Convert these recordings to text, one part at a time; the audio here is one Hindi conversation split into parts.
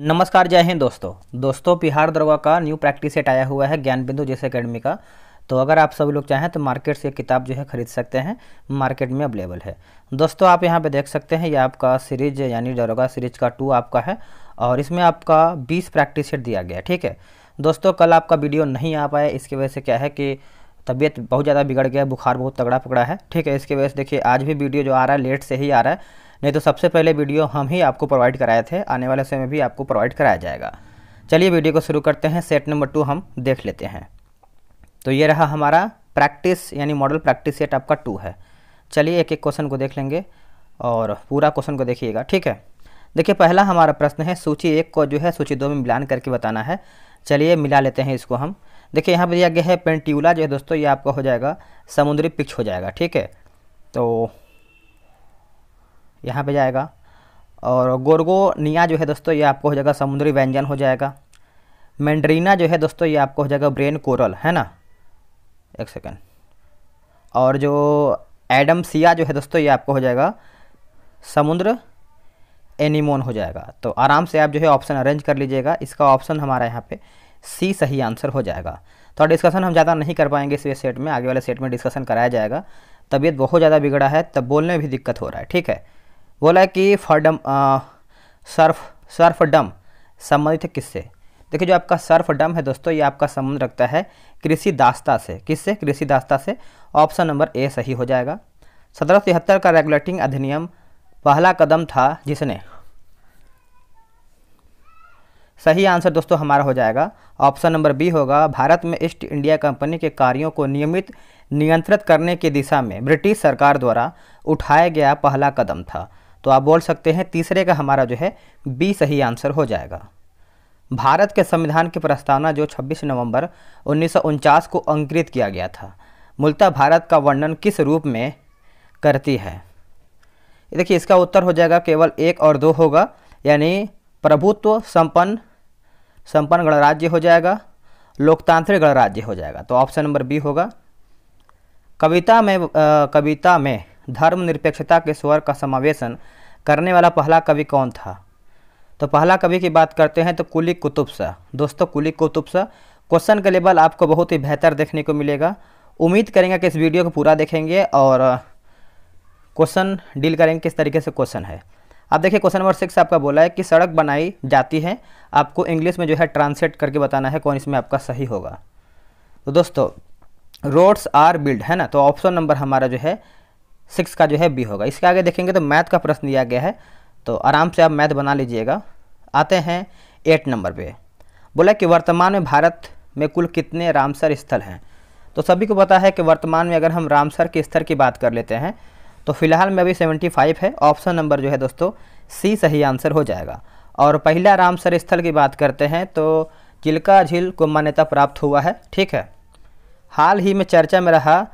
नमस्कार जय हिंद दोस्तों दोस्तों बिहार दरोगा का न्यू प्रैक्टिस सेट आया हुआ है ज्ञान बिंदु जैसे अकेडमी का तो अगर आप सभी लोग चाहें तो मार्केट से किताब जो है खरीद सकते हैं मार्केट में अवेलेबल है दोस्तों आप यहाँ पे देख सकते हैं ये आपका सीरीज यानी दरोगा सीरीज का टू आपका है और इसमें आपका बीस प्रैक्टिस सेट दिया गया ठीक है दोस्तों कल आपका वीडियो नहीं आ पाया इसकी वजह से क्या है कि तबीयत बहुत ज़्यादा बिगड़ गया बुखार बहुत तगड़ा पकड़ा है ठीक है इसकी वजह से देखिए आज भी वीडियो जो आ रहा है लेट से ही आ रहा है नहीं तो सबसे पहले वीडियो हम ही आपको प्रोवाइड कराए थे आने वाले समय में भी आपको प्रोवाइड कराया जाएगा चलिए वीडियो को शुरू करते हैं सेट नंबर टू हम देख लेते हैं तो ये रहा हमारा प्रैक्टिस यानी मॉडल प्रैक्टिस सेट आपका टू है चलिए एक एक क्वेश्चन को देख लेंगे और पूरा क्वेश्चन को देखिएगा ठीक है देखिए पहला हमारा प्रश्न है सूची एक को जो है सूची दो में मिलान करके बताना है चलिए मिला लेते हैं इसको हम देखिए यहाँ पर दिया गया है पेंट्यूला जो है दोस्तों ये आपका हो जाएगा समुद्री पिक्च हो जाएगा ठीक है तो यहाँ पे जाएगा और गोरगोनिया जो है दोस्तों ये आपको हो जाएगा समुद्री व्यंजन हो जाएगा मैंड्रीना जो है दोस्तों ये आपको हो जाएगा ब्रेन कोरल है ना एक सेकेंड और जो एडम सिया जो है दोस्तों ये आपको हो जाएगा समुद्र एनीमोन हो जाएगा तो आराम से आप जो है ऑप्शन अरेंज कर लीजिएगा इसका ऑप्शन हमारा यहाँ पे सी सही आंसर हो जाएगा तो डिस्कशन हम ज़्यादा नहीं कर पाएंगे इस सेट में आगे वाले सेट में डिस्कशन कराया जाएगा तबीयत बहुत ज़्यादा बिगड़ा है तब बोलने में भी दिक्कत हो रहा है ठीक है बोला कि फर्डम सर्फ सर्फ डम संबंधित है किससे देखिए जो आपका सर्फ डम है दोस्तों ये आपका संबंध रखता है कृषि दास्ता से किससे कृषि दास्ता से ऑप्शन नंबर ए सही हो जाएगा सत्रह तिहत्तर का रेगुलेटिंग अधिनियम पहला कदम था जिसने सही आंसर दोस्तों हमारा हो जाएगा ऑप्शन नंबर बी होगा भारत में ईस्ट इंडिया कंपनी के कार्यों को नियमित नियंत्रित करने की दिशा में ब्रिटिश सरकार द्वारा उठाया गया पहला कदम था तो आप बोल सकते हैं तीसरे का हमारा जो है बी सही आंसर हो जाएगा भारत के संविधान की प्रस्तावना जो 26 नवंबर उन्नीस को अंकृत किया गया था मूलतः भारत का वर्णन किस रूप में करती है देखिए इसका उत्तर हो जाएगा केवल एक और दो होगा यानी प्रभुत्व संपन्न संपन्न गणराज्य हो जाएगा लोकतांत्रिक गणराज्य हो जाएगा तो ऑप्शन नंबर बी होगा कविता में आ, कविता में धर्मनिरपेक्षता के स्वर का समावेशन करने वाला पहला कवि कौन था तो पहला कवि की बात करते हैं तो कुली कुतुब शाह दोस्तों कुली कुतुब शाह क्वेश्चन का लेवल आपको बहुत ही बेहतर देखने को मिलेगा उम्मीद करेंगे कि इस वीडियो को पूरा देखेंगे और क्वेश्चन डील करेंगे किस तरीके से क्वेश्चन है अब देखिए क्वेश्चन नंबर सिक्स आपका बोला है कि सड़क बनाई जाती है आपको इंग्लिश में जो है ट्रांसलेट करके बताना है कौन इसमें आपका सही होगा तो दोस्तों रोड्स आर बिल्ड है ना तो ऑप्शन नंबर हमारा जो है सिक्स का जो है बी होगा इसके आगे देखेंगे तो मैथ का प्रश्न दिया गया है तो आराम से आप मैथ बना लीजिएगा आते हैं एट नंबर पे बोला कि वर्तमान में भारत में कुल कितने रामसर स्थल हैं तो सभी को पता है कि वर्तमान में अगर हम रामसर के स्तर की बात कर लेते हैं तो फिलहाल में अभी सेवेंटी फाइव है ऑप्शन नंबर जो है दोस्तों सी सही आंसर हो जाएगा और पहला रामसर स्थल की बात करते हैं तो चिल्का झील को मान्यता प्राप्त हुआ है ठीक है हाल ही में चर्चा में रहा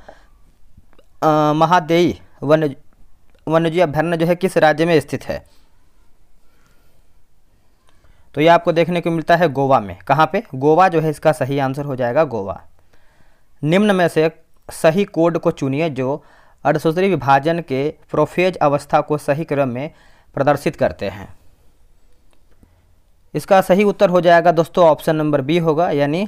महादेई वन वन्यजीव अभ्यारण्य जो है किस राज्य में स्थित है तो ये आपको देखने को मिलता है गोवा में कहाँ पे गोवा जो है इसका सही आंसर हो जाएगा गोवा निम्न में से सही कोड को चुनिए जो अर्धसूत्री विभाजन के प्रोफेज अवस्था को सही क्रम में प्रदर्शित करते हैं इसका सही उत्तर हो जाएगा दोस्तों ऑप्शन नंबर बी होगा यानी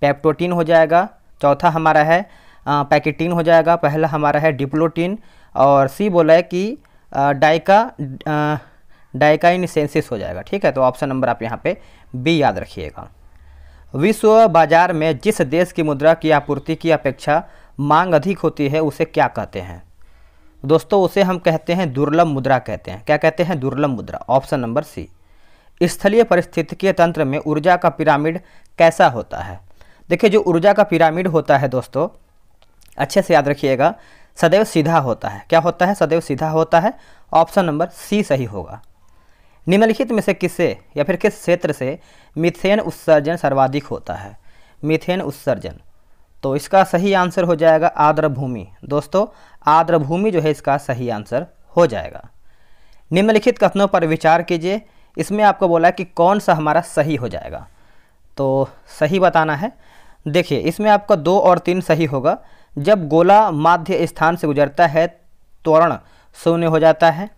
पैप्टोटीन हो जाएगा चौथा हमारा है पैकेटीन हो जाएगा पहला हमारा है डिप्लोटीन और सी बोला है कि डाइका डाइकाइन सेंसिस हो जाएगा ठीक है तो ऑप्शन नंबर आप यहाँ पे बी याद रखिएगा विश्व बाजार में जिस देश की मुद्रा की आपूर्ति की अपेक्षा मांग अधिक होती है उसे क्या कहते हैं दोस्तों उसे हम कहते हैं दुर्लभ मुद्रा कहते हैं क्या कहते हैं दुर्लभ मुद्रा ऑप्शन नंबर सी स्थलीय परिस्थितिकीय तंत्र में ऊर्जा का पिरामिड कैसा होता है देखिए जो ऊर्जा का पिरामिड होता है दोस्तों अच्छे से याद रखिएगा सदैव सीधा होता है क्या होता है सदैव सीधा होता है ऑप्शन नंबर सी सही होगा निम्नलिखित में से किससे या फिर किस क्षेत्र से मिथेन उत्सर्जन सर्वाधिक होता है मिथेन उत्सर्जन तो इसका सही आंसर हो जाएगा आर्द्र भूमि दोस्तों आर्द्र भूमि जो है इसका सही आंसर हो जाएगा निम्नलिखित कथनों पर विचार कीजिए इसमें आपको बोला कि कौन सा हमारा सही हो जाएगा तो सही बताना है देखिए इसमें आपका दो और तीन सही होगा जब गोला माध्य स्थान से गुजरता है त्वरण शून्य हो जाता है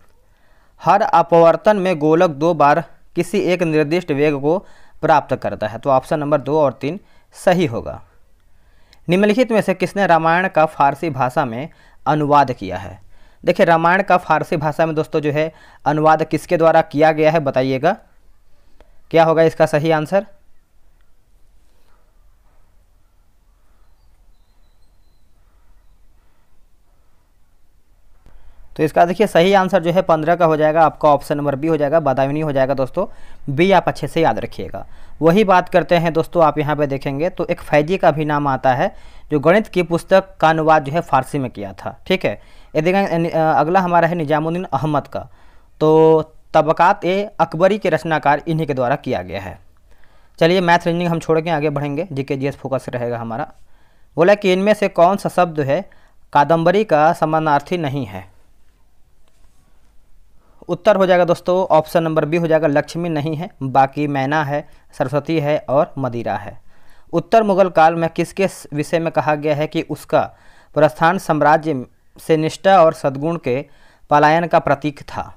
हर अपवर्तन में गोलक दो बार किसी एक निर्दिष्ट वेग को प्राप्त करता है तो ऑप्शन नंबर दो और तीन सही होगा निम्नलिखित में से किसने रामायण का फारसी भाषा में अनुवाद किया है देखिए रामायण का फारसी भाषा में दोस्तों जो है अनुवाद किसके द्वारा किया गया है बताइएगा क्या होगा इसका सही आंसर तो इसका देखिए सही आंसर जो है पंद्रह का हो जाएगा आपका ऑप्शन नंबर बी हो जाएगा बदायूनी हो जाएगा दोस्तों बी आप अच्छे से याद रखिएगा वही बात करते हैं दोस्तों आप यहाँ पे देखेंगे तो एक फैजी का भी नाम आता है जो गणित की पुस्तक का अनुवाद जो है फारसी में किया था ठीक है ये देखें अगला हमारा है निजामुद्दीन अहमद का तो तबक़ात ए अकबरी के रचनाकार इन्हीं के द्वारा किया गया है चलिए मैथ रेंजिंग हम छोड़ के आगे बढ़ेंगे जीके के जी एस फोकस रहेगा हमारा बोला कि इनमें से कौन सा शब्द है कादम्बरी का समानार्थी नहीं है उत्तर हो जाएगा दोस्तों ऑप्शन नंबर बी हो जाएगा लक्ष्मी नहीं है बाकी मैना है सरस्वती है और मदिरा है उत्तर मुगल काल में किसके विषय में कहा गया है कि उसका प्रस्थान साम्राज्य से निष्ठा और सद्गुण के पलायन का प्रतीक था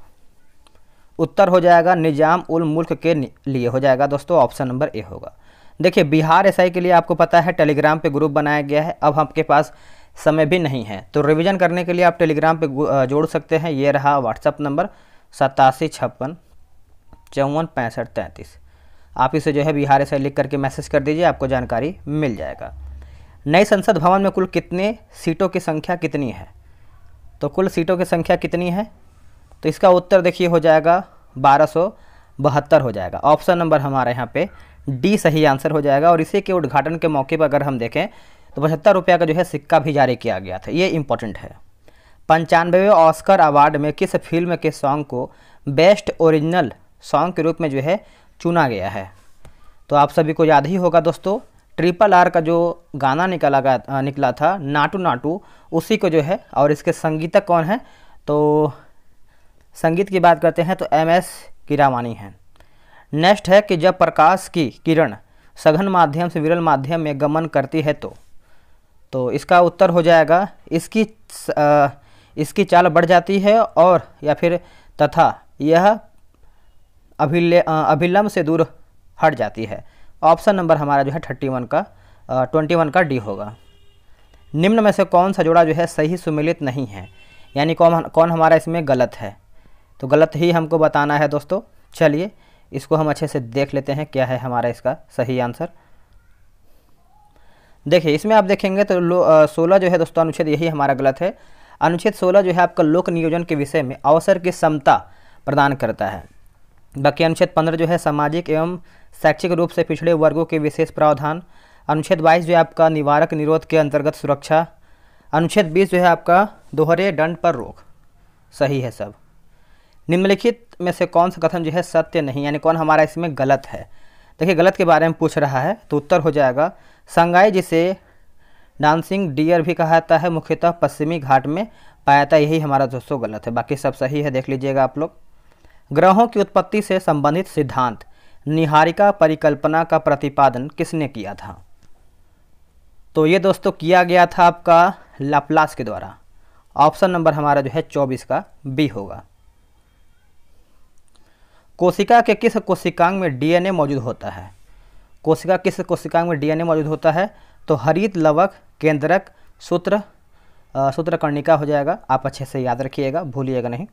उत्तर हो जाएगा निजाम उल मुल्क के लिए हो जाएगा दोस्तों ऑप्शन नंबर ए होगा देखिए बिहार एसआई के लिए आपको पता है टेलीग्राम पे ग्रुप बनाया गया है अब आपके पास समय भी नहीं है तो रिवीजन करने के लिए आप टेलीग्राम पे जोड़ सकते हैं ये रहा व्हाट्सअप नंबर सतासी छप्पन चौवन पैंसठ तैंतीस आप इसे जो है बिहार से लिख करके मैसेज कर दीजिए आपको जानकारी मिल जाएगा नए संसद भवन में कुल कितने सीटों की संख्या कितनी है तो कुल सीटों की संख्या कितनी है तो इसका उत्तर देखिए हो जाएगा बारह सौ बहत्तर हो जाएगा ऑप्शन नंबर हमारे यहाँ पे डी सही आंसर हो जाएगा और इसी के उद्घाटन के मौके पर अगर हम देखें तो पचहत्तर रुपया का जो है सिक्का भी जारी किया गया था ये इम्पोर्टेंट है पंचानवे ऑस्कर अवार्ड में किस फिल्म के सॉन्ग को बेस्ट ओरिजिनल सॉन्ग के रूप में जो है चुना गया है तो आप सभी को याद ही होगा दोस्तों ट्रिपल आर का जो गाना निकला गया निकला था नाटू नाटू उसी को जो है और इसके संगीतक कौन है तो संगीत की बात करते हैं तो एम एस कीरावानी हैं नेक्स्ट है कि जब प्रकाश की किरण सघन माध्यम से विरल माध्यम में गमन करती है तो तो इसका उत्तर हो जाएगा इसकी आ, इसकी चाल बढ़ जाती है और या फिर तथा यह अभिले अभिलम्ब से दूर हट जाती है ऑप्शन नंबर हमारा जो है थर्टी वन का ट्वेंटी वन का डी होगा निम्न में से कौन सा जोड़ा जो है सही सुमिलित नहीं है यानी कौन कौन हमारा इसमें गलत है तो गलत ही हमको बताना है दोस्तों चलिए इसको हम अच्छे से देख लेते हैं क्या है हमारा इसका सही आंसर देखिए इसमें आप देखेंगे तो सोलह जो है दोस्तों अनुच्छेद यही हमारा गलत है अनुच्छेद 16 जो है आपका लोक नियोजन के विषय में अवसर की समता प्रदान करता है बाकी अनुच्छेद 15 जो है सामाजिक एवं शैक्षिक रूप से पिछड़े वर्गों के विशेष प्रावधान अनुच्छेद 22 जो है आपका निवारक निरोध के अंतर्गत सुरक्षा अनुच्छेद 20 जो है आपका दोहरे दंड पर रोक सही है सब निम्नलिखित में से कौन सा कथन जो है सत्य नहीं यानी कौन हमारा इसमें गलत है देखिए गलत के बारे में पूछ रहा है तो उत्तर हो जाएगा संगाई जिसे डांसिंग डियर भी कहा जाता है मुख्यतः पश्चिमी घाट में पाया जाता है यही हमारा दोस्तों गलत है बाकी सब सही है देख लीजिएगा आप लोग ग्रहों की उत्पत्ति से संबंधित सिद्धांत निहारिका परिकल्पना का प्रतिपादन किसने किया था तो ये दोस्तों किया गया था आपका लपलास के द्वारा ऑप्शन नंबर हमारा जो है चौबीस का बी होगा कोशिका के किस कोशिकांग में डीएनए मौजूद होता है कोशिका किस कोशिकांग में डीएनए मौजूद होता है तो हरित लवक केंद्रक सूत्र सूत्रकर्णिका हो जाएगा आप अच्छे से याद रखिएगा भूलिएगा नहीं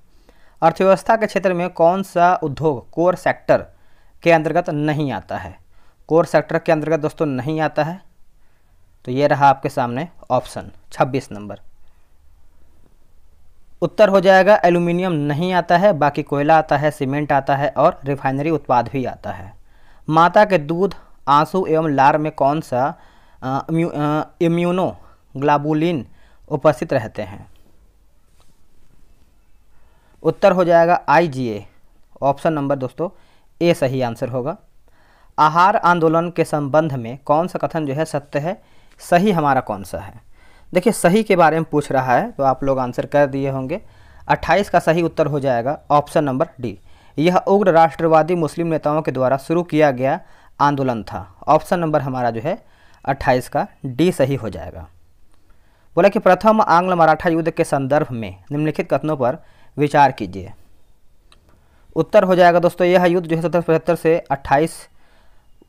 अर्थव्यवस्था के क्षेत्र में कौन सा उद्योग कोर सेक्टर के अंतर्गत नहीं आता है कोर सेक्टर के अंतर्गत दोस्तों नहीं आता है तो ये रहा आपके सामने ऑप्शन 26 नंबर उत्तर हो जाएगा एल्यूमिनियम नहीं आता है बाकी कोयला आता है सीमेंट आता है और रिफाइनरी उत्पाद भी आता है माता के दूध आंसू एवं लार में कौन सा इम्यूनोग्लाबुलिन उपस्थित रहते हैं उत्तर हो जाएगा आईजीए ऑप्शन नंबर दोस्तों ए सही आंसर होगा आहार आंदोलन के संबंध में कौन सा कथन जो है सत्य है सही हमारा कौन सा है देखिए सही के बारे में पूछ रहा है तो आप लोग आंसर कर दिए होंगे 28 का सही उत्तर हो जाएगा ऑप्शन नंबर डी यह उग्र राष्ट्रवादी मुस्लिम नेताओं के द्वारा शुरू किया गया आंदोलन था ऑप्शन नंबर हमारा जो है अट्ठाईस का डी सही हो जाएगा बोला कि प्रथम आंग्ल मराठा युद्ध के संदर्भ में निम्नलिखित कथनों पर विचार कीजिए उत्तर हो जाएगा दोस्तों यह युद्ध जो है सत्रह पचहत्तर से अट्ठाईस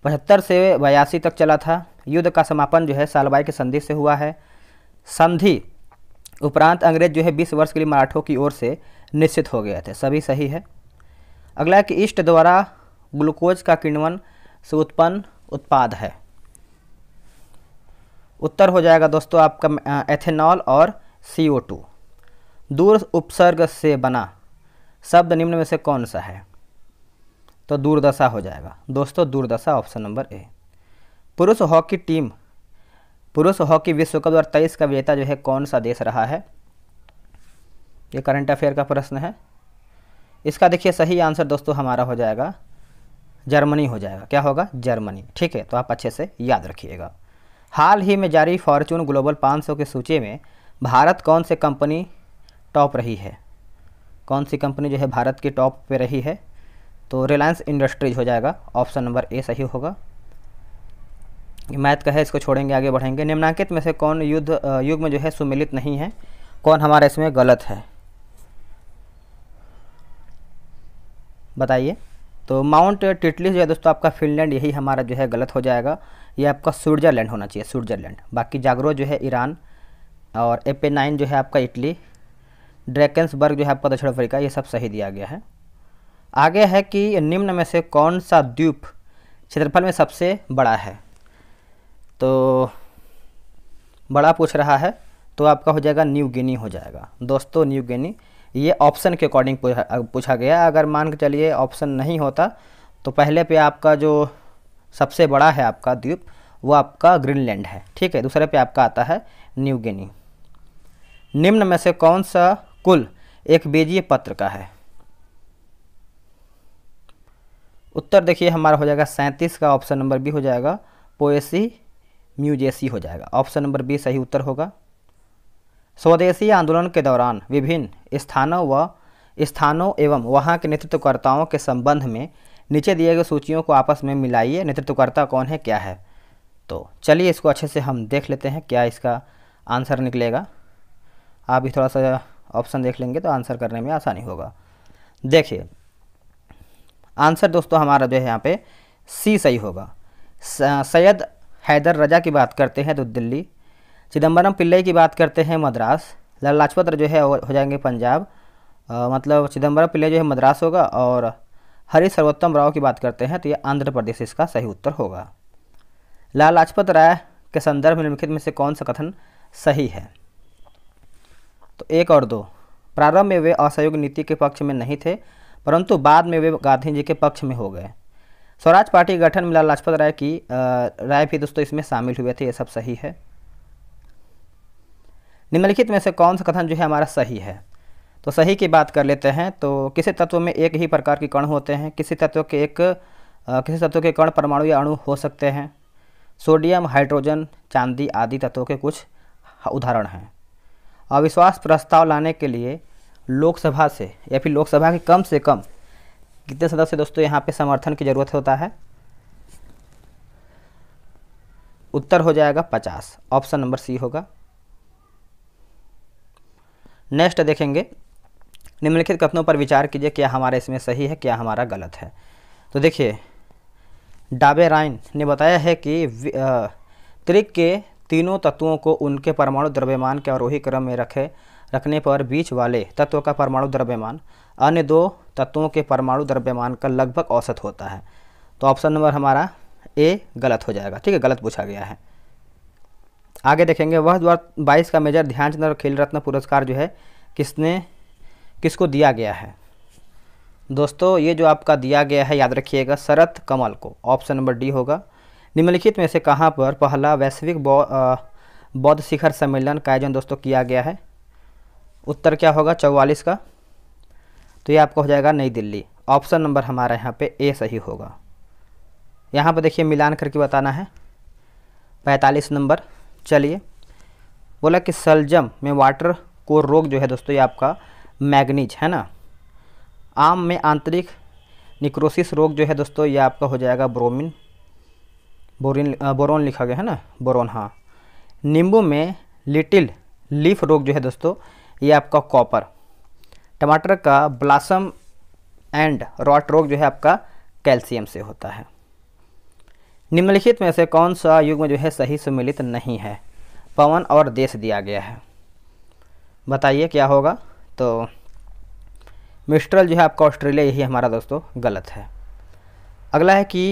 पचहत्तर से बयासी तक चला था युद्ध का समापन जो है सालवाई की संधि से हुआ है संधि उपरांत अंग्रेज जो है बीस वर्ष के लिए मराठों की ओर से निश्चित हो गए थे सभी सही है अगला कि ईस्ट द्वारा ग्लूकोज का किण्वन से उत्पन्न उत्पाद है उत्तर हो जाएगा दोस्तों आपका एथेनॉल और सी ओ टू दूर उपसर्ग से बना शब्द निम्न में से कौन सा है तो दूरदशा हो जाएगा दोस्तों दूरदशा ऑप्शन नंबर ए पुरुष हॉकी टीम पुरुष हॉकी विश्व कप दो तेईस का विजेता जो है कौन सा देश रहा है ये करंट अफेयर का प्रश्न है इसका देखिए सही आंसर दोस्तों हमारा हो जाएगा जर्मनी हो जाएगा क्या होगा जर्मनी ठीक है तो आप अच्छे से याद रखिएगा हाल ही में जारी फॉर्चून ग्लोबल 500 के सूची में भारत कौन से कंपनी टॉप रही है कौन सी कंपनी जो है भारत की टॉप पे रही है तो रिलायंस इंडस्ट्रीज हो जाएगा ऑप्शन नंबर ए सही होगा मैथ का है इसको छोड़ेंगे आगे बढ़ेंगे निम्नांकित में से कौन युद्ध युग में जो है सुमिलित नहीं है कौन हमारा इसमें गलत है बताइए तो माउंट टिटलिस जो है दोस्तों आपका फिनलैंड यही हमारा जो है गलत हो जाएगा ये आपका स्विट्ज़रलैंड होना चाहिए स्विट्ज़रलैंड बाकी जागरो जो है ईरान और एपे नाइन जो है आपका इटली ड्रैकन्सबर्ग जो है आपका दक्षिण अफ्रीका ये सब सही दिया गया है आगे है कि निम्न में से कौन सा द्वीप क्षेत्रफल में सबसे बड़ा है तो बड़ा पूछ रहा है तो आपका हो जाएगा न्यू गिनी हो जाएगा दोस्तों न्यू गिनी ये ऑप्शन के अकॉर्डिंग पूछा गया अगर मान के चलिए ऑप्शन नहीं होता तो पहले पे आपका जो सबसे बड़ा है आपका द्वीप वो आपका ग्रीनलैंड है ठीक है दूसरे पे आपका आता है न्यू गिनी निम्न में से कौन सा कुल एक बीजीय पत्र का है उत्तर देखिए हमारा हो जाएगा सैंतीस का ऑप्शन नंबर बी हो जाएगा पोएसी म्यूजेसी हो जाएगा ऑप्शन नंबर बी सही उत्तर होगा स्वदेशी आंदोलन के दौरान विभिन्न स्थानों व स्थानों एवं वहाँ के नेतृत्वकर्ताओं के संबंध में नीचे दिए गए सूचियों को आपस में मिलाइए नेतृत्वकर्ता कौन है क्या है तो चलिए इसको अच्छे से हम देख लेते हैं क्या इसका आंसर निकलेगा आप भी थोड़ा सा ऑप्शन देख लेंगे तो आंसर करने में आसानी होगा देखिए आंसर दोस्तों हमारा जो है यहाँ पे सी सही होगा सैयद हैदर रजा की बात करते हैं तो दिल्ली चिदम्बरम पिल्लई की बात करते हैं मद्रास लाला लाजपत राय जो है हो जाएंगे पंजाब आ, मतलब चिदम्बरम पिल्ले जो है मद्रास होगा और हरी सर्वोत्तम राव की बात करते हैं तो ये आंध्र प्रदेश इसका सही उत्तर होगा लाल लाजपत राय के संदर्भ में निम्नलिखित में से कौन सा कथन सही है तो एक और दो प्रारंभ में वे असहयोग नीति के पक्ष में नहीं थे परंतु बाद में वे गांधी जी के पक्ष में हो गए स्वराज पार्टी गठन में लाल लाजपत राय की राय भी दोस्तों इसमें शामिल हुए थे ये सब सही है निम्नलिखित में से कौन सा कथन जो है हमारा सही है तो सही की बात कर लेते हैं तो किसी तत्व में एक ही प्रकार के कण होते हैं किसी तत्व के एक आ, किसी तत्व के कण परमाणु या अणु हो सकते हैं सोडियम हाइड्रोजन चांदी आदि तत्वों के कुछ उदाहरण हैं अविश्वास प्रस्ताव लाने के लिए लोकसभा से या फिर लोकसभा के कम से कम कितने सदस्य दोस्तों यहाँ पे समर्थन की ज़रूरत होता है उत्तर हो जाएगा पचास ऑप्शन नंबर सी होगा नेक्स्ट देखेंगे निम्नलिखित कथनों पर विचार कीजिए क्या हमारा इसमें सही है क्या हमारा गलत है तो देखिए डाबे राइन ने बताया है कि त्रिक के तीनों तत्वों को उनके परमाणु द्रव्यमान के आरोही क्रम में रखे रखने पर बीच वाले तत्व का परमाणु द्रव्यमान अन्य दो तत्वों के परमाणु द्रव्यमान का लगभग औसत होता है तो ऑप्शन नंबर हमारा ए गलत हो जाएगा ठीक है गलत पूछा गया है आगे देखेंगे वह दो बाईस का मेजर ध्यानचंद और खेल रत्न पुरस्कार जो है किसने किसको दिया गया है दोस्तों ये जो आपका दिया गया है याद रखिएगा शरत कमल को ऑप्शन नंबर डी होगा निम्नलिखित में से कहाँ पर पहला वैश्विक बौद्ध शिखर सम्मेलन का आयोजन दोस्तों किया गया है उत्तर क्या होगा चौवालीस का तो ये आपका हो जाएगा नई दिल्ली ऑप्शन नंबर हमारा यहाँ पे ए सही होगा यहाँ पर देखिए मिलान करके बताना है पैंतालीस नंबर चलिए बोला कि सलजम में वाटर को रोग जो है दोस्तों ये आपका मैग्नीज है ना आम में आंतरिक निक्रोसिस रोग जो है दोस्तों ये आपका हो जाएगा ब्रोमिन बोरिन बोरोन लिखा गया है ना बोरोन हाँ नींबू में लिटिल लीफ रोग जो है दोस्तों ये आपका कॉपर टमाटर का ब्लासम एंड रॉट रोग जो है आपका कैल्शियम से होता है निम्नलिखित में से कौन सा युग्म जो है सही सम्मिलित नहीं है पवन और देश दिया गया है बताइए क्या होगा तो मिस्ट्रल जो है आपका ऑस्ट्रेलिया यही हमारा दोस्तों गलत है अगला है कि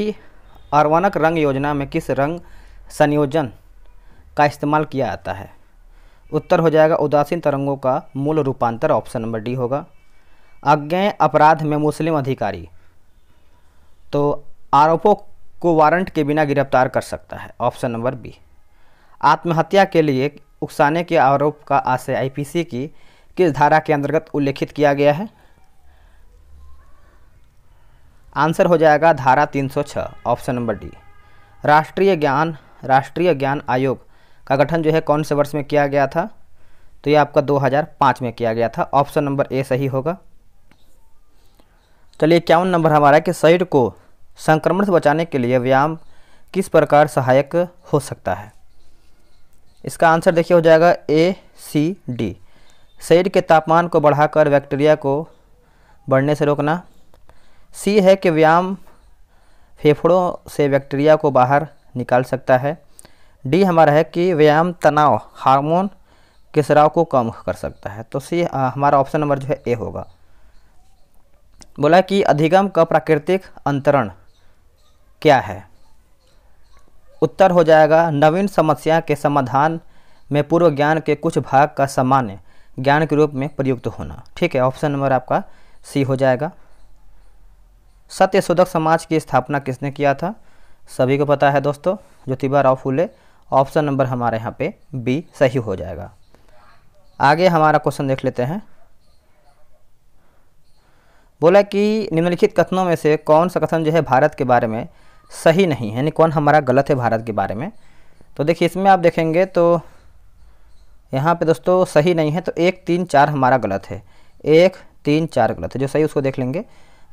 आर्वानक रंग योजना में किस रंग संयोजन का इस्तेमाल किया जाता है उत्तर हो जाएगा उदासीन तरंगों का मूल रूपांतर ऑप्शन नंबर डी होगा अज्ञेय अपराध में मुस्लिम अधिकारी तो आरोपों को वारंट के बिना गिरफ्तार कर सकता है ऑप्शन नंबर बी आत्महत्या के लिए उकसाने के आरोप का आशय आईपीसी की किस धारा के अंतर्गत उल्लेखित किया गया है आंसर हो जाएगा धारा 306 ऑप्शन नंबर डी राष्ट्रीय ज्ञान राष्ट्रीय ज्ञान आयोग का गठन जो है कौन से वर्ष में किया गया था तो ये आपका 2005 में किया गया था ऑप्शन नंबर ए सही होगा चलिए इक्यावन नंबर हमारा है कि सैड को संक्रमण से बचाने के लिए व्यायाम किस प्रकार सहायक हो सकता है इसका आंसर देखिए हो जाएगा ए सी डी शरीर के तापमान को बढ़ाकर बैक्टीरिया को बढ़ने से रोकना सी है कि व्यायाम फेफड़ों से बैक्टीरिया को बाहर निकाल सकता है डी हमारा है कि व्यायाम तनाव हार्मोन के सराव को कम कर सकता है तो सी हमारा ऑप्शन नंबर जो है ए होगा बोला कि अधिगम का प्राकृतिक अंतरण क्या है उत्तर हो जाएगा नवीन समस्या के समाधान में पूर्व ज्ञान के कुछ भाग का सामान्य ज्ञान के रूप में प्रयुक्त होना ठीक है ऑप्शन नंबर आपका सी हो जाएगा सत्य शोधक समाज की स्थापना किसने किया था सभी को पता है दोस्तों ज्योतिबा राव फूले ऑप्शन नंबर हमारे यहाँ पे बी सही हो जाएगा आगे हमारा क्वेश्चन देख लेते हैं बोला कि निम्नलिखित कथनों में से कौन सा कथन जो है भारत के बारे में सही नहीं है यानी कौन हमारा गलत है भारत के बारे में तो देखिए इसमें आप देखेंगे तो यहाँ पे दोस्तों सही नहीं है तो एक तीन चार हमारा गलत है एक तीन चार गलत है जो सही उसको देख लेंगे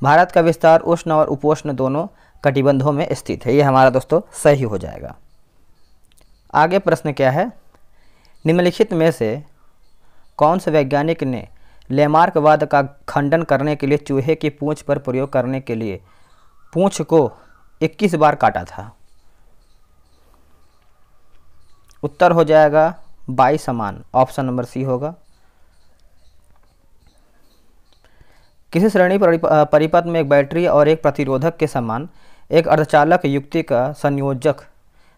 भारत का विस्तार उष्ण और उपोष्ण दोनों कटिबंधों में स्थित है ये हमारा दोस्तों सही हो जाएगा आगे प्रश्न क्या है निम्नलिखित में से कौन से वैज्ञानिक ने लेमार्कवाद का खंडन करने के लिए चूहे की पूँछ पर प्रयोग करने के लिए पूँछ को इक्कीस बार काटा था उत्तर हो जाएगा बाईस समान ऑप्शन नंबर सी होगा किसी श्रेणी परिपथ में एक बैटरी और एक प्रतिरोधक के समान एक अर्धचालक युक्ति का संयोजक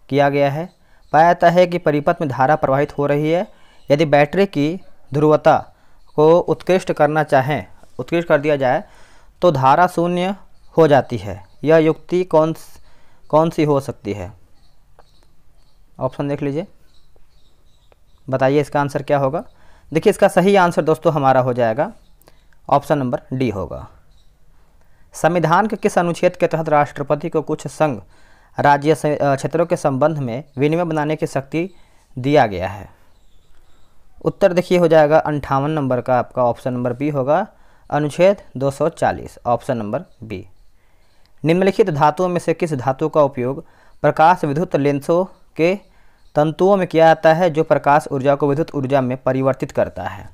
किया गया है पाया जाता है कि परिपथ में धारा प्रवाहित हो रही है यदि बैटरी की ध्रुवता को उत्कृष्ट करना चाहें उत्कृष्ट कर दिया जाए तो धारा शून्य हो जाती है यह युक्ति कौन कौन सी हो सकती है ऑप्शन देख लीजिए बताइए इसका आंसर क्या होगा देखिए इसका सही आंसर दोस्तों हमारा हो जाएगा ऑप्शन नंबर डी होगा संविधान के किस अनुच्छेद के तहत राष्ट्रपति को कुछ संघ राज्य क्षेत्रों के संबंध में विनिमय बनाने की शक्ति दिया गया है उत्तर देखिए हो जाएगा अंठावन नंबर का आपका ऑप्शन नंबर बी होगा अनुच्छेद 240 ऑप्शन नंबर बी निम्नलिखित धातुओं में से किस धातु का उपयोग प्रकाश विद्युत लेंसों के तंतुओं में किया जाता है जो प्रकाश ऊर्जा को विद्युत ऊर्जा में परिवर्तित करता है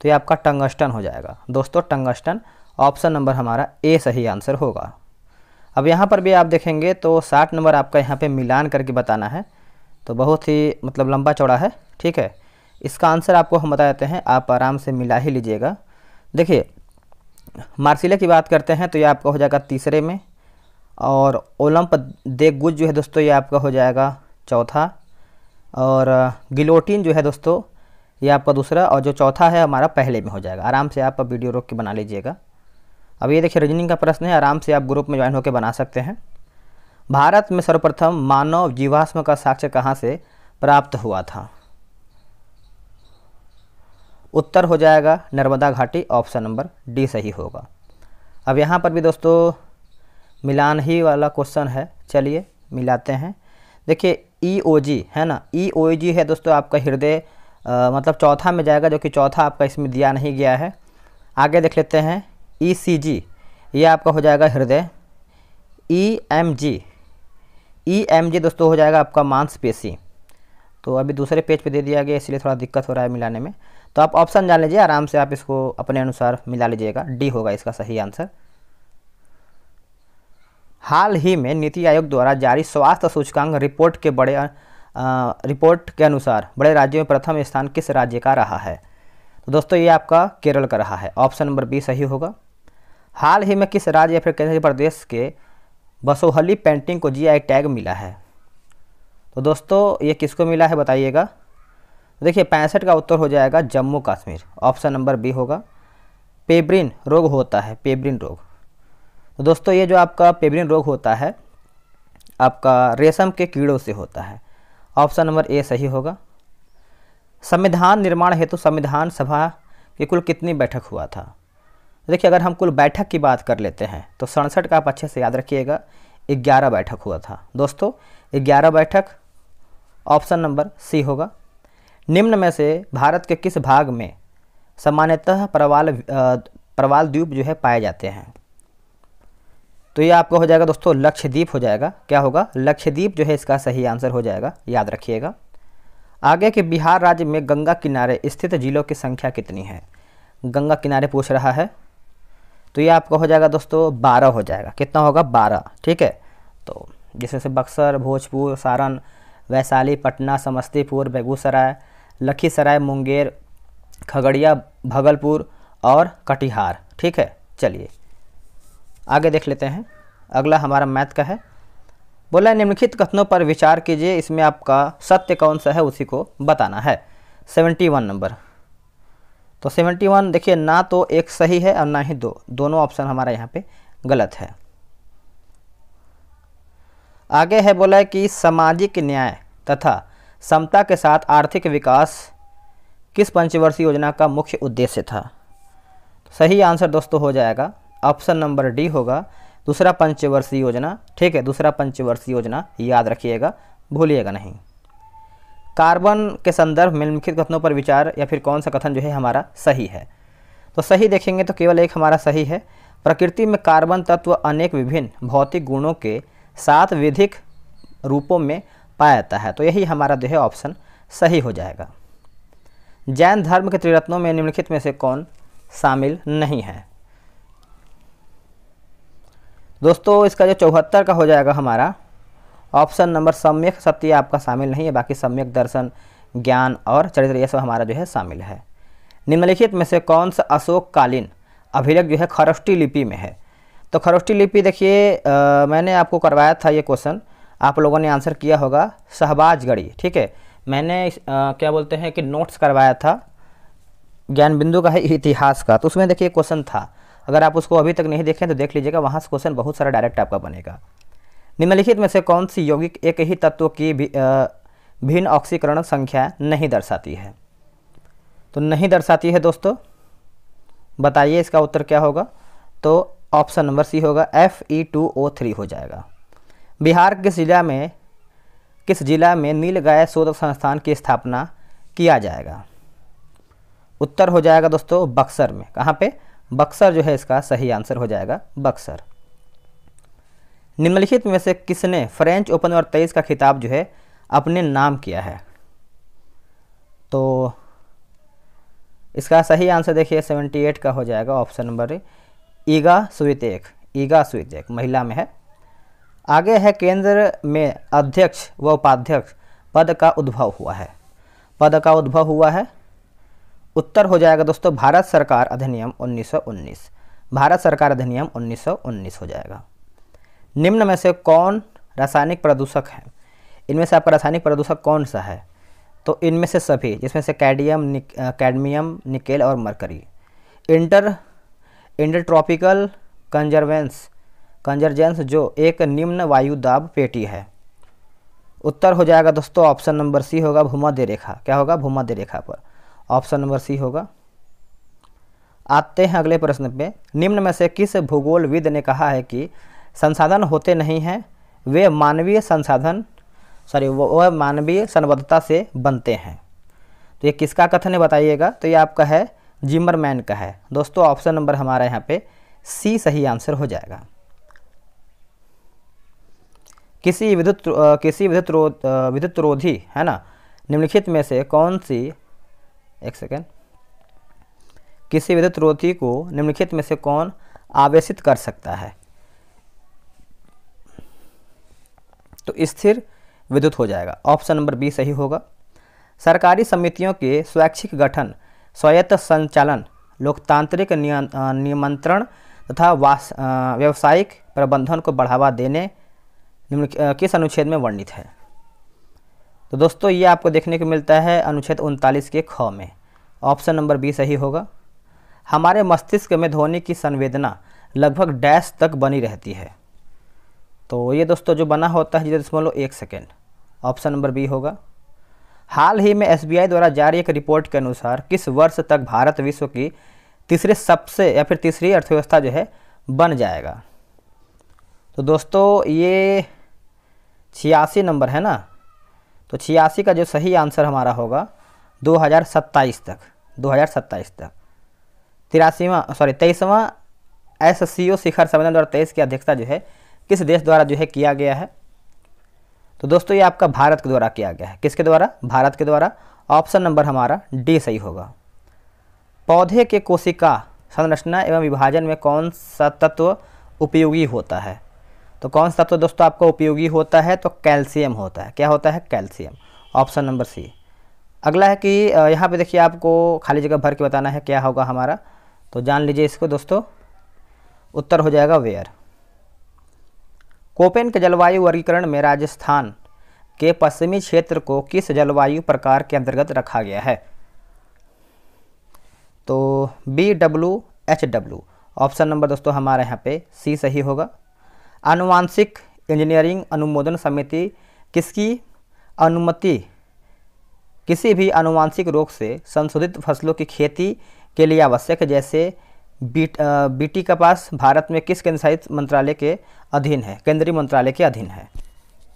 तो ये आपका टंगस्टन हो जाएगा दोस्तों टंगस्टन ऑप्शन नंबर हमारा ए सही आंसर होगा अब यहाँ पर भी आप देखेंगे तो साठ नंबर आपका यहाँ पे मिलान करके बताना है तो बहुत ही मतलब लंबा चौड़ा है ठीक है इसका आंसर आपको हम बता देते हैं आप आराम से मिला ही लीजिएगा देखिए मार्सिला की बात करते हैं तो ये आपका हो जाएगा तीसरे में और ओलम्प देगुज जो है दोस्तों ये आपका हो जाएगा चौथा और गिलोटिन जो है दोस्तों ये आपका दूसरा और जो चौथा है हमारा पहले में हो जाएगा आराम से आप वीडियो रोक के बना लीजिएगा अब ये देखिए रीजनिंग का प्रश्न है आराम से आप ग्रुप में ज्वाइन होकर बना सकते हैं भारत में सर्वप्रथम मानव जीवाश्म का साक्ष्य कहाँ से प्राप्त हुआ था उत्तर हो जाएगा नर्मदा घाटी ऑप्शन नंबर डी सही होगा अब यहाँ पर भी दोस्तों मिलान ही वाला क्वेश्चन है चलिए मिलाते हैं देखिए ई ओ जी है ना ई ओ जी है दोस्तों आपका हृदय मतलब चौथा में जाएगा जो कि चौथा आपका इसमें दिया नहीं गया है आगे देख लेते हैं ई सी जी ये आपका हो जाएगा हृदय E M G E M G दोस्तों हो जाएगा आपका मांसपेशी तो अभी दूसरे पेज पे दे दिया गया इसलिए थोड़ा दिक्कत हो रहा है मिलाने में तो आप ऑप्शन जान लीजिए आराम से आप इसको अपने अनुसार मिला लीजिएगा डी होगा इसका सही आंसर हाल ही में नीति आयोग द्वारा जारी स्वास्थ्य सूचकांक रिपोर्ट के बड़े आ, रिपोर्ट के अनुसार बड़े राज्यों में प्रथम स्थान किस राज्य का रहा है तो दोस्तों ये आपका केरल का रहा है ऑप्शन नंबर बी सही होगा हाल ही में किस राज्य या फिर केंद्र प्रदेश के बसोहली पेंटिंग को जीआई टैग मिला है तो दोस्तों ये किसको मिला है बताइएगा देखिए पैंसठ का उत्तर हो जाएगा Jammu Kashmir option number B होगा पेब्रिन रोग होता है पेब्रिन रोग तो दोस्तों ये जो आपका पेब्रिन रोग होता है आपका रेशम के कीड़ों से होता है ऑप्शन नंबर ए सही होगा संविधान निर्माण हेतु संविधान सभा की कुल कितनी बैठक हुआ था देखिए अगर हम कुल बैठक की बात कर लेते हैं तो सड़सठ का आप अच्छे से याद रखिएगा ग्यारह बैठक हुआ था दोस्तों ग्यारह बैठक ऑप्शन नंबर सी होगा निम्न में से भारत के किस भाग में सामान्यतः प्रवाल प्रवाल द्वीप जो है पाए जाते हैं तो ये आपका हो जाएगा दोस्तों लक्षद्वीप हो जाएगा क्या होगा लक्षद्वीप जो है इसका सही आंसर हो जाएगा याद रखिएगा आगे के बिहार राज्य में गंगा किनारे स्थित जिलों की संख्या कितनी है गंगा किनारे पूछ रहा है तो ये आपका हो जाएगा दोस्तों बारह हो जाएगा कितना होगा बारह ठीक है तो जैसे बक्सर भोजपुर सारण वैशाली पटना समस्तीपुर बेगूसराय लखीसराय मुंगेर खगड़िया भगलपुर और कटिहार ठीक है चलिए आगे देख लेते हैं अगला हमारा मैथ का है बोला है निम्नलिखित कथनों पर विचार कीजिए इसमें आपका सत्य कौन सा है उसी को बताना है सेवेंटी वन नंबर तो सेवेंटी वन देखिए ना तो एक सही है और ना ही दो दोनों ऑप्शन हमारा यहाँ पे गलत है आगे है बोला है कि सामाजिक न्याय तथा समता के साथ आर्थिक विकास किस पंचवर्षीय योजना का मुख्य उद्देश्य था तो सही आंसर दोस्तों हो जाएगा ऑप्शन नंबर डी होगा दूसरा पंचवर्षीय योजना ठीक है दूसरा पंचवर्षीय योजना याद रखिएगा भूलिएगा नहीं कार्बन के संदर्भ में निम्नलिखित कथनों पर विचार या फिर कौन सा कथन जो है हमारा सही है तो सही देखेंगे तो केवल एक हमारा सही है प्रकृति में कार्बन तत्व अनेक विभिन्न भौतिक गुणों के साथ विधिक रूपों में पाया जाता है तो यही हमारा जो है ऑप्शन सही हो जाएगा जैन धर्म के त्रिरत्नों में निम्नलिखित में से कौन शामिल नहीं है दोस्तों इसका जो चौहत्तर का हो जाएगा हमारा ऑप्शन नंबर सम्यक सत्य आपका शामिल नहीं है बाकी सम्यक दर्शन ज्ञान और चरित्र यह सब हमारा जो है शामिल है निम्नलिखित में से कौन सा अशोककालीन अभिलेख जो है खरोष्टी लिपि में है तो खरोष्टी लिपि देखिए मैंने आपको करवाया था ये क्वेश्चन आप लोगों ने आंसर किया होगा शहबाजगढ़ी ठीक है मैंने आ, क्या बोलते हैं कि नोट्स करवाया था ज्ञान बिंदु का है इतिहास का तो उसमें देखिए क्वेश्चन था अगर आप उसको अभी तक नहीं देखें तो देख लीजिएगा वहाँ से क्वेश्चन बहुत सारा डायरेक्ट आपका बनेगा निम्नलिखित में से कौन सी यौगिक एक ही तत्व की भी, भिन्न ऑक्सीकरण संख्या नहीं दर्शाती है तो नहीं दर्शाती है दोस्तों बताइए इसका उत्तर क्या होगा तो ऑप्शन नंबर सी होगा F E two O three हो जाएगा बिहार किस जिला में किस जिला में नील गाय शोध संस्थान की स्थापना किया जाएगा उत्तर हो जाएगा दोस्तों बक्सर में कहाँ पे बक्सर जो है इसका सही आंसर हो जाएगा बक्सर निम्नलिखित में से किसने फ्रेंच ओपन और तेईस का खिताब जो है अपने नाम किया है तो इसका सही आंसर देखिए सेवेंटी एट का हो जाएगा ऑप्शन नंबर ईगा सुवितेक ईगा सुवितेक महिला में है आगे है केंद्र में अध्यक्ष व उपाध्यक्ष पद का उद्भव हुआ है पद का उद्भव हुआ है उत्तर हो जाएगा दोस्तों भारत सरकार अधिनियम 1919 भारत सरकार अधिनियम 1919 हो जाएगा निम्न में से कौन रासायनिक प्रदूषक है इनमें से आपका रासायनिक प्रदूषक कौन सा है तो इनमें से सभी जिसमें से कैडियम निक, कैडमियम निकेल और mercury inter intertropical convergence convergence जो एक निम्न वायु दाब पेटी है उत्तर हो जाएगा दोस्तों ऑप्शन नंबर सी होगा भूमध्य रेखा क्या होगा भूमध्य रेखा पर ऑप्शन नंबर सी होगा आते हैं अगले प्रश्न पे निम्न में से किस भूगोलविद ने कहा है कि संसाधन होते नहीं हैं वे मानवीय संसाधन सॉरी वह मानवीय संबद्धता से बनते हैं तो ये किसका कथन है बताइएगा तो ये आपका है जिमरमैन का है दोस्तों ऑप्शन नंबर हमारा यहाँ पे सी सही आंसर हो जाएगा किसी विद्युत किसी विद्युत रोध विद्युत रोधी है ना निम्नलिखित में से कौन सी एक सेकेंड किसी विद्युत रोधी को निम्नलिखित में से कौन आवेशित कर सकता है तो स्थिर विद्युत हो जाएगा ऑप्शन नंबर बी सही होगा सरकारी समितियों के स्वैच्छिक गठन स्वायत्त संचालन लोकतांत्रिक नियंत्रण तथा व्यवसायिक प्रबंधन को बढ़ावा देने निम्न किस अनुच्छेद में वर्णित है तो दोस्तों ये आपको देखने को मिलता है अनुच्छेद उनतालीस के ख में ऑप्शन नंबर बी सही होगा हमारे मस्तिष्क में ध्वनि की संवेदना लगभग डैश तक बनी रहती है तो ये दोस्तों जो बना होता है जीरो दशमलव एक सेकेंड ऑप्शन नंबर बी होगा हाल ही में एसबीआई द्वारा जारी एक रिपोर्ट के अनुसार किस वर्ष तक भारत विश्व की तीसरे सबसे या फिर तीसरी अर्थव्यवस्था जो है बन जाएगा तो दोस्तों ये छियासी नंबर है ना तो छियासी का जो सही आंसर हमारा होगा 2027 तक 2027 तक तिरासीवा सॉरी तेईसवा एस सी ओ शिखर सम्मेलन द्वारा तेईस की अध्यक्षता जो है किस देश द्वारा जो है किया गया है तो दोस्तों ये आपका भारत के द्वारा किया गया है किसके द्वारा भारत के द्वारा ऑप्शन नंबर हमारा डी सही होगा पौधे के कोशिका संरचना एवं विभाजन में कौन सा तत्व उपयोगी होता है तो कौन सा तत्व तो दोस्तों आपका उपयोगी होता है तो कैल्शियम होता है क्या होता है कैल्शियम ऑप्शन नंबर सी अगला है कि यहाँ पे देखिए आपको खाली जगह भर के बताना है क्या होगा हमारा तो जान लीजिए इसको दोस्तों उत्तर हो जाएगा वेयर कोपेन के जलवायु वर्गीकरण में राजस्थान के पश्चिमी क्षेत्र को किस जलवायु प्रकार के अंतर्गत रखा गया है तो B W H W option number दोस्तों हमारे यहाँ पे सी सही होगा आनुवांशिक इंजीनियरिंग अनुमोदन समिति किसकी अनुमति किसी भी आनुवांशिक रोग से संशोधित फसलों की खेती के लिए आवश्यक है जैसे बीट बीटी कपास भारत में किस केंद्र शासित मंत्रालय के अधीन है केंद्रीय मंत्रालय के अधीन है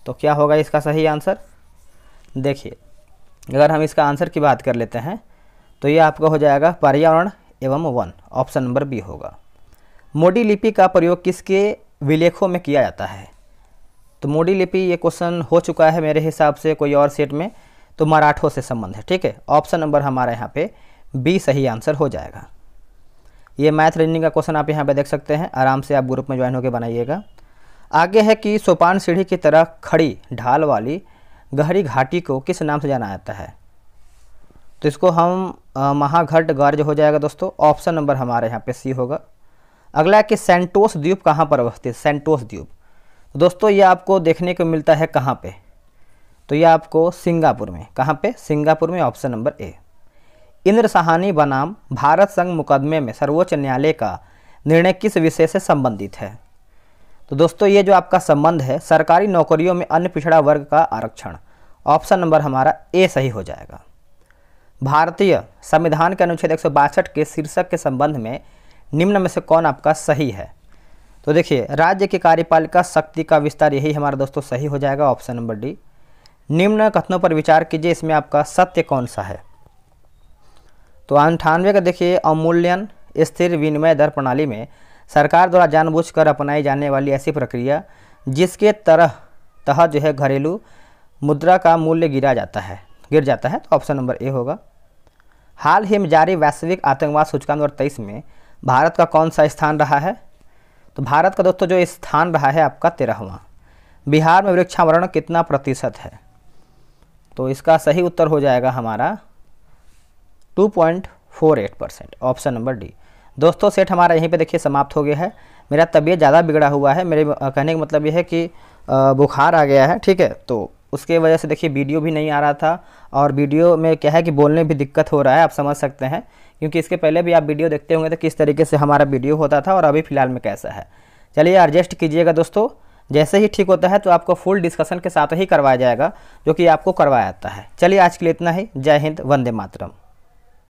तो क्या होगा इसका सही आंसर देखिए अगर हम इसका आंसर की बात कर लेते हैं तो ये आपका हो जाएगा पर्यावरण एवं वन ऑप्शन नंबर बी होगा मोडी लिपि का प्रयोग किसके विलेखों में किया जाता है तो मोडी लिपि ये क्वेश्चन हो चुका है मेरे हिसाब से कोई और सेट में तो मराठों से संबंध है ठीक है ऑप्शन नंबर हमारे यहाँ पे बी सही आंसर हो जाएगा ये मैथ रीजनिंग का क्वेश्चन आप यहाँ पे देख सकते हैं आराम से आप ग्रुप में ज्वाइन होकर बनाइएगा आगे है कि सोपान सीढ़ी की तरह खड़ी ढाल वाली गहरी घाटी को किस नाम से जाना जाता है तो इसको हम महाघट गर्ज हो जाएगा दोस्तों ऑप्शन नंबर हमारे यहाँ पे सी होगा अगला कि सेंटोस द्वीप कहाँ पर अवस्थित सेंटोस द्वीप तो दोस्तों ये आपको देखने को मिलता है कहाँ पे तो ये आपको सिंगापुर में कहाँ पे सिंगापुर में option number A Indra Sawhney बनाम भारत संघ मुकदमे में सर्वोच्च न्यायालय का निर्णय किस विषय से संबंधित है तो दोस्तों ये जो आपका संबंध है सरकारी नौकरियों में अन्य पिछड़ा वर्ग का आरक्षण ऑप्शन नंबर हमारा ए सही हो जाएगा भारतीय संविधान के अनुच्छेद एक के शीर्षक के संबंध में निम्न में से कौन आपका सही है तो देखिए राज्य की कार्यपालिका शक्ति का विस्तार यही हमारा दोस्तों सही हो जाएगा ऑप्शन नंबर डी निम्न कथनों पर विचार कीजिए इसमें आपका सत्य कौन सा है तो अंठानवे का देखिए अमूल्यन स्थिर विनिमय दर प्रणाली में सरकार द्वारा जानबूझकर अपनाई जाने वाली ऐसी प्रक्रिया जिसके तरह तह जो है घरेलू मुद्रा का मूल्य गिरा जाता है गिर जाता है तो ऑप्शन नंबर ए होगा हाल ही में जारी वैश्विक आतंकवाद सूचकांक तेईस में भारत का कौन सा स्थान रहा है तो भारत का दोस्तों जो स्थान रहा है आपका तेरहवा बिहार में वृक्षावरण कितना प्रतिशत है तो इसका सही उत्तर हो जाएगा हमारा 2.48 परसेंट ऑप्शन नंबर डी दोस्तों सेट हमारा यहीं पे देखिए समाप्त हो गया है मेरा तबीयत ज़्यादा बिगड़ा हुआ है मेरे कहने का मतलब यह है कि बुखार आ गया है ठीक है तो उसके वजह से देखिए वीडियो भी नहीं आ रहा था और वीडियो में क्या है कि बोलने भी दिक्कत हो रहा है आप समझ सकते हैं क्योंकि इसके पहले भी आप वीडियो देखते होंगे तो किस तरीके से हमारा वीडियो होता था और अभी फ़िलहाल में कैसा है चलिए एडजस्ट कीजिएगा दोस्तों जैसे ही ठीक होता है तो आपको फुल डिस्कशन के साथ ही करवाया जाएगा जो कि आपको करवाया जाता है चलिए आज के लिए इतना ही जय हिंद वंदे मातरम